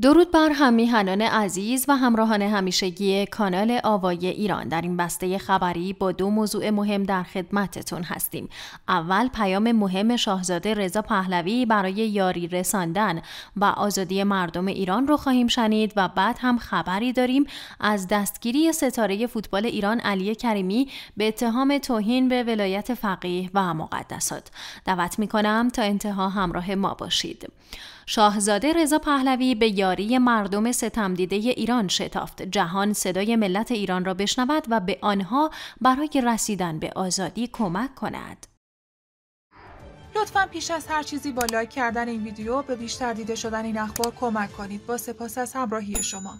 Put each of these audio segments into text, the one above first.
درود بر همیهنان عزیز و همراهان همیشگی کانال آوای ایران در این بسته خبری با دو موضوع مهم در خدمتتون هستیم. اول پیام مهم شاهزاده رضا پهلوی برای یاری رساندن و آزادی مردم ایران رو خواهیم شنید و بعد هم خبری داریم از دستگیری ستاره فوتبال ایران علی کریمی به اتهام توهین به ولایت فقیه و مقدسات. دعوت میکنم تا انتها همراه ما باشید. شاهزاده رضا پهلوی به یاری مردم ستمدیده ایران شتافت جهان صدای ملت ایران را بشنود و به آنها برای رسیدن به آزادی کمک کند لطفا پیش از هر چیزی با لایک کردن این ویدیو به بیشتر دیده شدن این اخبار کمک کنید با سپاس از همراهی شما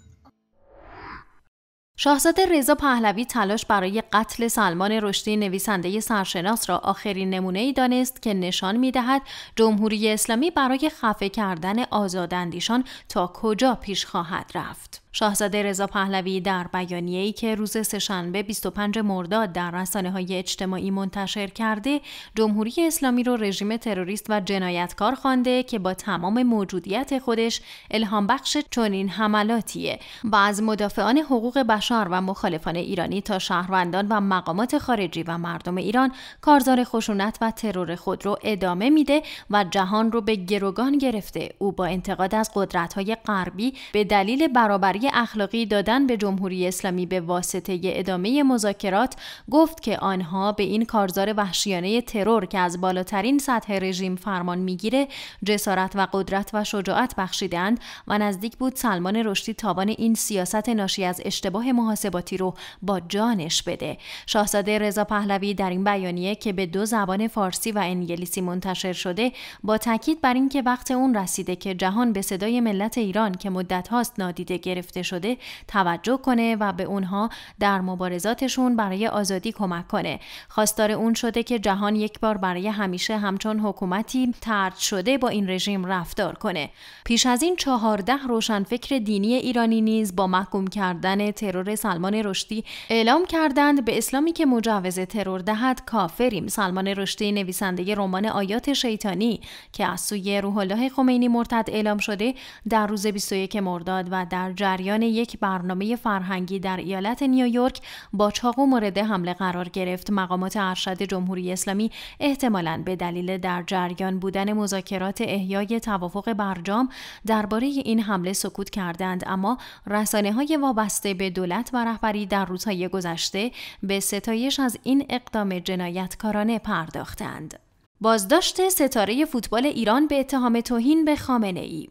شاهزاده رضا پهلوی تلاش برای قتل سلمان رشدی نویسنده سرشناس را آخرین نمونه ای دانست که نشان می دهد جمهوری اسلامی برای خفه کردن آزاداندیشان تا کجا پیش خواهد رفت. شاهزاده رضا پهلوی در بیانیه‌ای که روز سهشنبه 25 مرداد در رسانه های اجتماعی منتشر کرده، جمهوری اسلامی رو رژیم تروریست و جنایتکار خوانده که با تمام موجودیت خودش الهام بخش چنین حملاتیه و از مدافعان حقوق بشر و مخالفان ایرانی تا شهروندان و مقامات خارجی و مردم ایران کارزار خشونت و ترور خود رو ادامه میده و جهان رو به گروگان گرفته. او با انتقاد از قدرت‌های غربی به دلیل برابری اخلاقی دادن به جمهوری اسلامی به واسطه ادامه مذاکرات گفت که آنها به این کارزار وحشیانه ترور که از بالاترین سطح رژیم فرمان میگیره جسارت و قدرت و شجاعت بخشیدند و نزدیک بود سلمان رشدی تاوان این سیاست ناشی از اشتباه محاسباتی رو با جانش بده شاهزاده رضا پهلوی در این بیانیه که به دو زبان فارسی و انگلیسی منتشر شده با تاکید بر اینکه وقت اون رسیده که جهان به صدای ملت ایران که مدت هاست نادیده گرفته شده توجه کنه و به اونها در مبارزاتشون برای آزادی کمک کنه خواستار اون شده که جهان یک بار برای همیشه همچون حکومتی ترد شده با این رژیم رفتار کنه پیش از این چهارده روشنفکر دینی ایرانی نیز با محکوم کردن ترور سلمان رشدی اعلام کردند به اسلامی که مجوز ترور دهد کافریم سلمان رشدی نویسنده رمان آیات شیطانی که از سوی روح الله خمینی مرتد اعلام شده در روز 21 مرداد و در جریان جریان یک برنامه فرهنگی در ایالت نیویورک با چاقو مورد حمله قرار گرفت مقامات ارشد جمهوری اسلامی احتمالاً به دلیل در جریان بودن مذاکرات احیای توافق برجام درباره این حمله سکوت کردند اما رسانه های وابسته به دولت و رهبری در روزهای گذشته به ستایش از این اقدام جنایتکارانه پرداختند. بازداشت ستاره فوتبال ایران به اتهام توهین به خامنه ای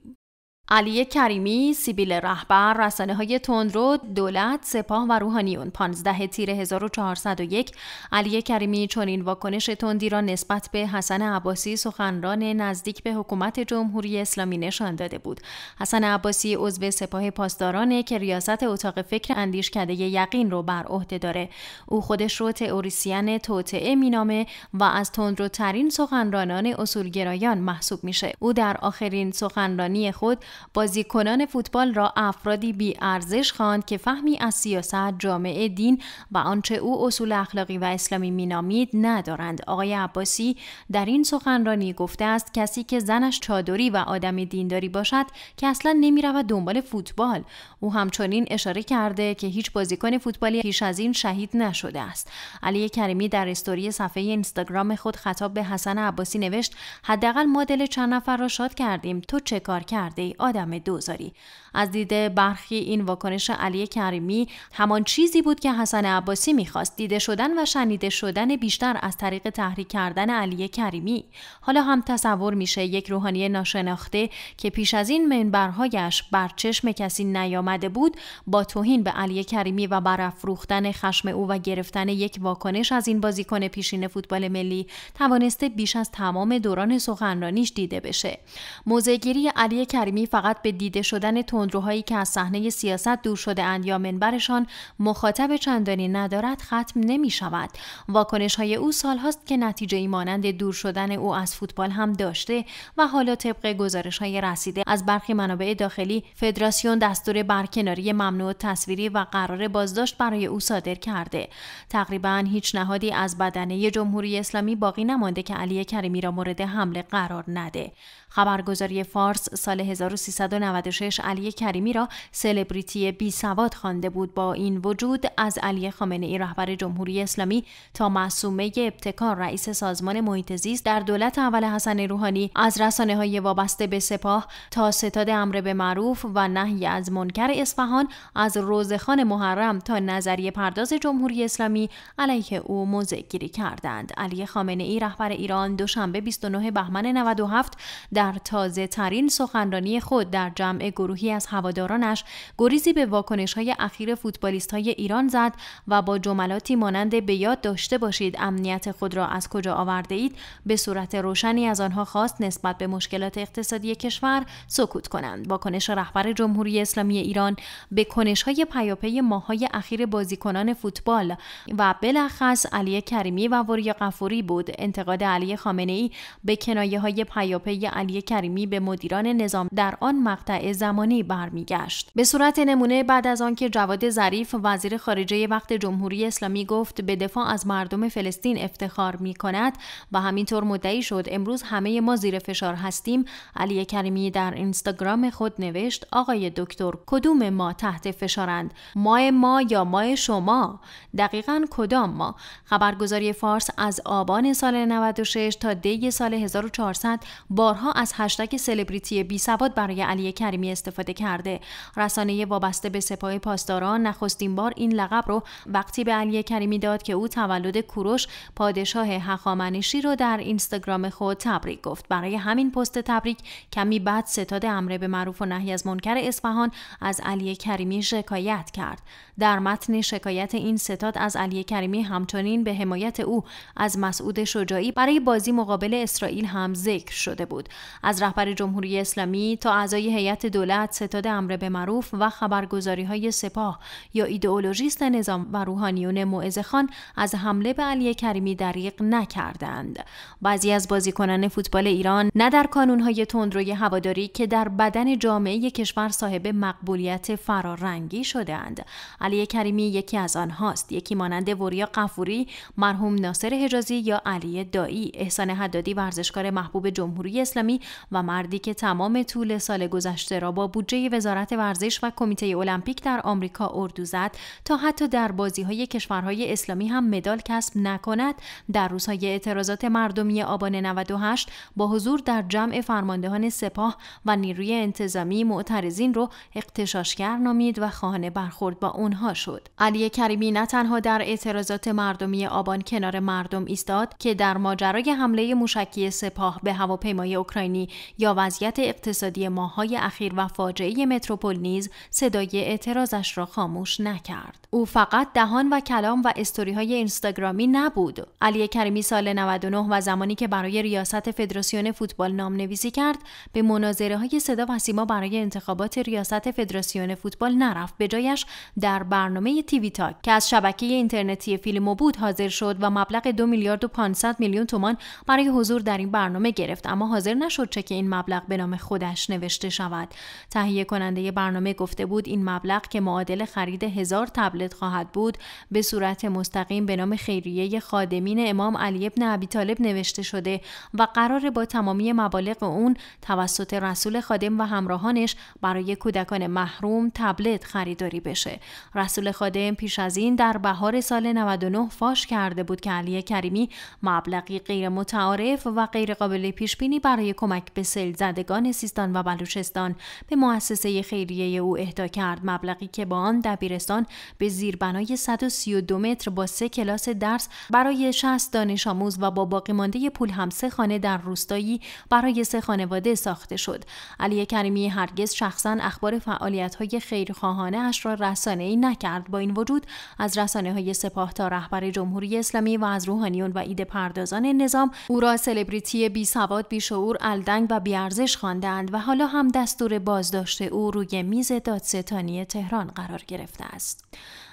علی کریمی، سیبیل رهبر، رسانه های تندرو، دولت، سپاه و روحانیون 15 تیر 1401 علی کریمی چنین واکنش تندی را نسبت به حسن عباسی سخنران نزدیک به حکومت جمهوری اسلامی نشان داده بود. حسن عباسی عضو سپاه پاسدارانه که ریاست اتاق فکر اندیشکده یقین رو بر عهده داره. او خودش رو تئوریسین توطعه مینامه و از تندروترین سخنرانان اصولگرایان محسوب میشه. او در آخرین سخنرانی خود بازیکنان فوتبال را افرادی ارزش خواند که فهمی از سیاست جامعه دین و آنچه او اصول اخلاقی و اسلامی مینامید ندارند آقای عباسی در این سخنرانی گفته است کسی که زنش چادری و آدم دینداری باشد که اصلا نمیرود دنبال فوتبال او همچنین اشاره کرده که هیچ بازیکن فوتبالی پیش از این شهید نشده است علی کریمی در استوری صفحه اینستاگرام خود خطاب به حسن عباسی نوشت حداقل مدل چند نفر را شاد کردیم تو چه کار کرده آدم دوزاری از دید برخی این واکنش علی کریمی همان چیزی بود که حسن عباسی میخواست دیده شدن و شنیده شدن بیشتر از طریق تحریک کردن علی کریمی حالا هم تصور میشه یک روحانی ناشناخته که پیش از این منبرهایش بر چشم کسی نیامده بود با توهین به علی کریمی و برافروختن خشم او و گرفتن یک واکنش از این بازیکن پیشین فوتبال ملی توانسته بیش از تمام دوران سخنرانیش دیده بشه موضعگیری علی کریمی فقط به دیده شدن تندروهایی که از صحنه سیاست دور شده اند یا منبرشان مخاطب چندانی ندارد ختم نمی شود. واکنش های او سال هاست که نتیجه ای مانند دور شدن او از فوتبال هم داشته و حالا طبق گزارش های رسیده از برخی منابع داخلی فدراسیون دستور برکناری ممنوع تصویری و قرار بازداشت برای او صادر کرده. تقریبا هیچ نهادی از بدنه جمهوری اسلامی باقی نمانده که علی کریمی را مورد حمله قرار نده. خبرگزاری فارس سال 1396 علی کریمی را سلبریتی بی سواد خوانده بود با این وجود از علی خامنه ای رهبر جمهوری اسلامی تا معصومه ابتکار رئیس سازمان محیط زیست در دولت اول حسن روحانی از رسانه های وابسته به سپاه تا ستاد امر به معروف و نهی از منکر اصفهان از روزخان محرم تا نظریه پرداز جمهوری اسلامی علیه او موضع گیری کردند علی خامنه ای رهبر ایران دوشنبه 29 بهمن 97 در تازه ترین سخنرانی خود در جمع گروهی از هوادارانش گریزی به واکنش های اخیر فوتبالیست های ایران زد و با جملاتی مانند به یاد داشته باشید امنیت خود را از کجا آورده اید به صورت روشنی از آنها خواست نسبت به مشکلات اقتصادی کشور سکوت کنند واکنش رهبر جمهوری اسلامی ایران به کنش های پیاپی ماهای اخیر بازیکنان فوتبال و بلخص علی کریمی و وریا قفوری بود انتقاد علی خامنه ای به کنایه های پیاپی علی کریمی به مدیران نظام در آن مقطع زمانی برمیگشت به صورت نمونه بعد از آنکه جواد ظریف وزیر خارجه وقت جمهوری اسلامی گفت به دفاع از مردم فلسطین افتخار می کند و همینطور مدعی شد امروز همه ما زیر فشار هستیم علی کریمی در اینستاگرام خود نوشت آقای دکتر کدوم ما تحت فشارند ما ما یا ما شما دقیقا کدام ما خبرگزاری فارس از آبان سال 96 تا دی سال 1400 بارها از هشتگ سلبریتی بی سواد بر برای علی کریمی استفاده کرده رسانه وابسته به سپاه پاسداران نخستین بار این لقب رو وقتی به علی کریمی داد که او تولد کوروش پادشاه هخامنشی رو در اینستاگرام خود تبریک گفت برای همین پست تبریک کمی بعد ستاد امر به معروف و نهی از منکر اصفهان از علی کریمی شکایت کرد در متن شکایت این ستاد از علی کریمی همچنین به حمایت او از مسعود شجاعی برای بازی مقابل اسرائیل هم ذکر شده بود از رهبر جمهوری اسلامی تا اعضای هیئت دولت ستاد امر به معروف و خبرگزاری های سپاه یا ایدئولوژیست نظام و روحانیون معز خان از حمله به علی کریمی دریق نکردند بعضی از بازیکنان فوتبال ایران نه در های تندروی هواداری که در بدن جامعه کشور صاحب مقبولیت فرارنگی شدهاند علی کریمی یکی از آنهاست یکی مانند وریا قفوری مرحوم ناصر حجازی یا علی دایی احسان حدادی ورزشکار محبوب جمهوری اسلامی و مردی که تمام طول سال گذشته را با بودجه وزارت ورزش و کمیته المپیک در آمریکا اردو زد تا حتی در بازی های کشورهای اسلامی هم مدال کسب نکند در روزهای اعتراضات مردمی آبان 98 با حضور در جمع فرماندهان سپاه و نیروی انتظامی معترضین رو اقتشاشگر نامید و خانه برخورد با اونها شد علی کریمی نه تنها در اعتراضات مردمی آبان کنار مردم ایستاد که در ماجرای حمله موشکی سپاه به هواپیمای اوکراینی یا وضعیت اقتصادی ماهای اخیر و فاجعه متروپول نیز صدای اعتراضش را خاموش نکرد او فقط دهان و کلام و استوری های اینستاگرامی نبود علی کریمی سال 99 و زمانی که برای ریاست فدراسیون فوتبال نام نویسی کرد به مناظره های صدا و سیما برای انتخابات ریاست فدراسیون فوتبال نرفت به جایش در برنامه تیوی تاک که از شبکه اینترنتی فیلمو بود حاضر شد و مبلغ دو میلیارد و 500 میلیون تومان برای حضور در این برنامه گرفت اما حاضر نشد که این مبلغ به نام خودش نوشت نوشته شود تهیه کننده برنامه گفته بود این مبلغ که معادل خرید هزار تبلت خواهد بود به صورت مستقیم به نام خیریه خادمین امام علی ابن ابی طالب نوشته شده و قرار با تمامی مبالغ اون توسط رسول خادم و همراهانش برای کودکان محروم تبلت خریداری بشه رسول خادم پیش از این در بهار سال 99 فاش کرده بود که علی کریمی مبلغی غیر متعارف و غیر قابل پیش بینی برای کمک به سیل زدگان سیستان و بلوچستان به مؤسسه خیریه او اهدا کرد مبلغی که با آن دبیرستان به زیربنای 132 متر با سه کلاس درس برای 60 دانش آموز و با باقی مانده پول هم سه خانه در روستایی برای سه خانواده ساخته شد علی کریمی هرگز شخصا اخبار فعالیت های خیرخواهانه اش را رسانه ای نکرد با این وجود از رسانه های سپاه تا رهبر جمهوری اسلامی و از روحانیون و ایده پردازان نظام او را سلبریتی بی سواد بی شعور الدنگ و بیارزش خواندند و حالا هم دستور بازداشت او روی میز دادستانی تهران قرار گرفته است.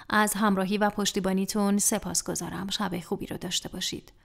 از همراهی و پشتیبانیتون سپاسگزارم. شب خوبی رو داشته باشید.